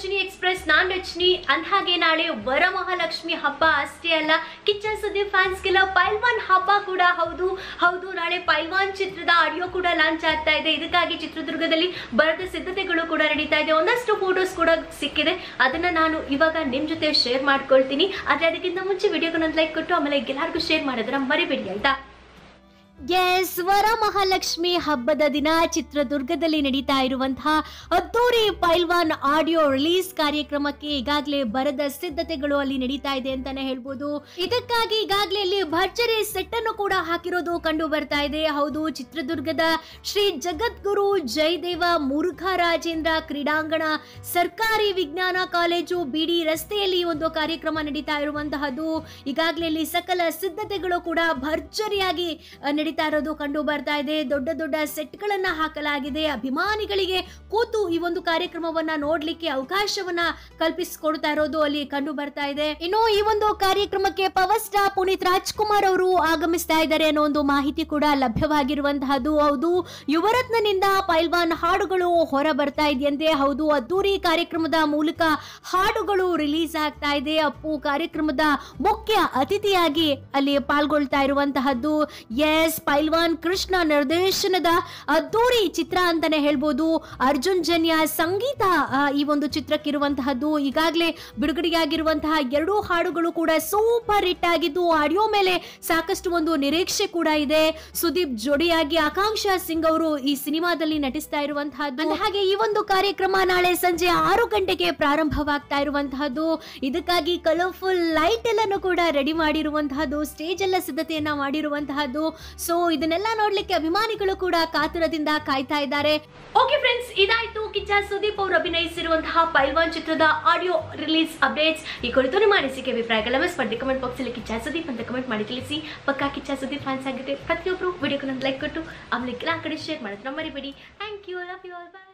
Rachani express ನಾನ್ ರಚನಿ ಹಾಗೆ ನಾಳೆ ವರಮಹಾಲಕ್ಷ್ಮಿ ಹಬ್ಬ ಅಷ್ಟೇ ಅಲ್ಲ ಕಿಚ್ಚನ್ ಸುದ್ದಿ ಗೆಲ್ಲ ಪೈಲ್ವಾನ್ ಹಬ್ಬ ಕೂಡ ಹೌದು ಹೌದು ನಾಳೆ ಪೈಲ್ವಾನ್ ಚಿತ್ರದ ಆಡಿಯೋ ಕೂಡ ಲಾಂಚ್ ಆಗ್ತಾ ಇದೆ ಇದಕ್ಕಾಗಿ ಚಿತ್ರದುರ್ಗದಲ್ಲಿ ಬರದ ಸಿದ್ಧತೆಗಳು ಕೂಡ ನಡೀತಾ ಇದೆ ಒಂದಷ್ಟು ಫೋಟೋಸ್ ಕೂಡ ಸಿಕ್ಕಿದೆ ಅದನ್ನ ನಾನು ಇವಾಗ ನಿಮ್ ಜೊತೆ ಶೇರ್ ಮಾಡ್ಕೊಳ್ತೀನಿ ಆದ್ರೆ ಅದಕ್ಕಿಂತ ಮುಂಚೆ ಒಂದು ಲೈಕ್ ಕೊಟ್ಟು ಆಮೇಲೆ ಎಲ್ಲರಿಗೂ ಶೇರ್ ಮಾಡಿದ್ರೆ ಮರಿಬೇಡಿ ಆಯ್ತಾ ಎಸ್ ಮಹಾಲಕ್ಷ್ಮಿ ಹಬ್ಬದ ದಿನ ಚಿತ್ರದುರ್ಗದಲ್ಲಿ ನಡೀತಾ ಇರುವಂತಹ ಅದ್ದೂರಿ ಪೈಲ್ವಾನ್ ಆಡಿಯೋ ರಿಲೀಸ್ ಕಾರ್ಯಕ್ರಮಕ್ಕೆ ಈಗಾಗಲೇ ಬರದ ಸಿದ್ಧತೆಗಳು ಅಲ್ಲಿ ನಡೀತಾ ಇದೆ ಅಂತಾನೆ ಹೇಳ್ಬೋದು ಇದಕ್ಕಾಗಿ ಈಗಾಗಲೇ ಇಲ್ಲಿ ಭರ್ಜರಿ ಸೆಟ್ ಅನ್ನು ಕೂಡ ಹಾಕಿರೋದು ಕಂಡು ಬರ್ತಾ ಇದೆ ಹೌದು ಚಿತ್ರದುರ್ಗದ ಶ್ರೀ ಜಗದ್ಗುರು ಜಯದೇವ ಮುರುಘಾ ರಾಜೇಂದ್ರ ಕ್ರೀಡಾಂಗಣ ಸರ್ಕಾರಿ ವಿಜ್ಞಾನ ಕಾಲೇಜು ಬಿಡಿ ರಸ್ತೆಯಲ್ಲಿ ಒಂದು ಕಾರ್ಯಕ್ರಮ ನಡೀತಾ ಇರುವಂತಹದ್ದು ಈಗಾಗಲೇ ಇಲ್ಲಿ ಸಕಲ ಸಿದ್ಧತೆಗಳು ಕೂಡ ಭರ್ಜರಿಯಾಗಿ ನಡೀತಾ ಇರೋದು ಕಂಡು ಬರ್ತಾ ಇದೆ ದೊಡ್ಡ ದೊಡ್ಡ ಸೆಟ್ ಗಳನ್ನ ಹಾಕಲಾಗಿದೆ ಅಭಿಮಾನಿಗಳಿಗೆ ಕೂತು ಈ ಒಂದು ಕಾರ್ಯಕ್ರಮವನ್ನ ನೋಡ್ಲಿಕ್ಕೆ ಅವಕಾಶವನ್ನ ಕಲ್ಪಿಸಿಕೊಡ್ತಾ ಇರೋದು ಅಲ್ಲಿ ಕಂಡು ಬರ್ತಾ ಇದೆ ಇನ್ನು ಈ ಒಂದು ಕಾರ್ಯಕ್ರಮಕ್ಕೆ ಪವರ್ ಸ್ಟಾರ್ ಪುನೀತ್ ರಾಜ್ಕುಮಾರ್ ಅವರು ಆಗಮಿಸ್ತಾ ಇದ್ದಾರೆ ಅನ್ನೋ ಒಂದು ಮಾಹಿತಿ ಕೂಡ ಲಭ್ಯವಾಗಿರುವಂತಹದ್ದು ಹೌದು ಯುವರತ್ನನಿಂದ ಪೈಲ್ವಾನ್ ಹಾಡುಗಳು ಹೊರ ಬರ್ತಾ ಇದೆಯಂತೆ ಹೌದು ಅದ್ದೂರಿ ಕಾರ್ಯಕ್ರಮದ ಮೂಲಕ ಹಾಡುಗಳು ರಿಲೀಸ್ ಆಗ್ತಾ ಇದೆ ಅಪ್ಪು ಕಾರ್ಯಕ್ರಮದ ಮುಖ್ಯ ಅತಿಥಿಯಾಗಿ ಅಲ್ಲಿ ಪಾಲ್ಗೊಳ್ತಾ ಇರುವಂತಹದ್ದು ಎಸ್ ಪೈಲ್ವಾನ್ ಕೃಷ್ಣ ನಿರ್ದೇಶನದ ಅದ್ದೂರಿ ಚಿತ್ರ ಅಂತಾನೆ ಹೇಳ್ಬೋದು ಅರ್ಜುನ್ ಜನ್ಯ ಸಂಗೀತ ಈ ಒಂದು ಚಿತ್ರಕ್ಕಿರುವಂತಹದ್ದು ಈಗಾಗಲೇ ಬಿಡುಗಡೆಯಾಗಿರುವಂತಹ ಎರಡೂ ಹಾಡುಗಳು ಕೂಡ ಸೂಪರ್ ಹಿಟ್ ಆಗಿದ್ದು ಆಡಿಯೋ ಮೇಲೆ ಸಾಕಷ್ಟು ಒಂದು ನಿರೀಕ್ಷೆ ಕೂಡ ಇದೆ ಸುದೀಪ್ ಜೋಡಿಯಾಗಿ ಆಕಾಂಕ್ಷಾ ಸಿಂಗ್ ಅವರು ಈ ಸಿನಿಮಾದಲ್ಲಿ ನಟಿಸ್ತಾ ಇರುವಂತಹದ್ದು ಹಾಗೆ ಈ ಒಂದು ಕಾರ್ಯಕ್ರಮ ನಾಳೆ ಸಂಜೆ ಆರು ಗಂಟೆಗೆ ಪ್ರಾರಂಭವಾಗ್ತಾ ಇರುವಂತಹದ್ದು ಇದಕ್ಕಾಗಿ ಕಲರ್ಫುಲ್ ಲೈಟ್ ಎಲ್ಲಾನು ಕೂಡ ರೆಡಿ ಮಾಡಿರುವಂತಹದ್ದು ಸ್ಟೇಜ್ ಎಲ್ಲ ಸಿದ್ಧತೆಯನ್ನ ಮಾಡಿರುವಂತಹದ್ದು ಸೊ ಇದನ್ನೆಲ್ಲ ನೋಡ್ಲಿಕ್ಕೆ ಅಭಿಮಾನಿಗಳು ಕೂಡ ಕಾತುರದಿಂದ ಕಾಯ್ತಾ ಇದ್ದಾರೆ ಓಕೆ ಫ್ರೆಂಡ್ಸ್ ಇದಾಯ್ತು ಕಿಚ್ಚ ಸುದೀಪ್ ಅವರು ಅಭಿನಯಿಸಿರುವಂತಹ ಪೈಲ್ವಾನ್ ಚಿತ್ರದ ಆಡಿಯೋ ರಿಲೀಸ್ ಅಪ್ಡೇಟ್ಸ್ ಈ ಕುರಿತು ನಿಮ್ಮ ಅನಿಸಿಕೆ ಅಭಿಪ್ರಾಯಗಳ ಸ್ಪರ್ಧೆ ಮಾಡಿ ಕಮೆಂಟ್ ಬಾಕ್ಸ್ ಅಲ್ಲಿ ಕಿಚ್ಚ ಸುದೀಪ್ ಅಂತ ಕಮೆಂಟ್ ಮಾಡಿ ತಿಳಿಸಿ ಪಕ್ಕ ಕಿಚ್ಚ ಸುದೀಪ್ ಫ್ಯಾನ್ಸ್ ಆಗಿದೆ ಪ್ರತಿಯೊಬ್ಬರು ವಿಡಿಯೋಕ್ಕೆ ಲೈಕ್ ಕೊಟ್ಟು ಆಮೇಲೆ ಎಲ್ಲ ಕಡೆ ಶೇರ್ ಮಾಡೋದು ಮರಿಬೇಡಿ thank you love you all bye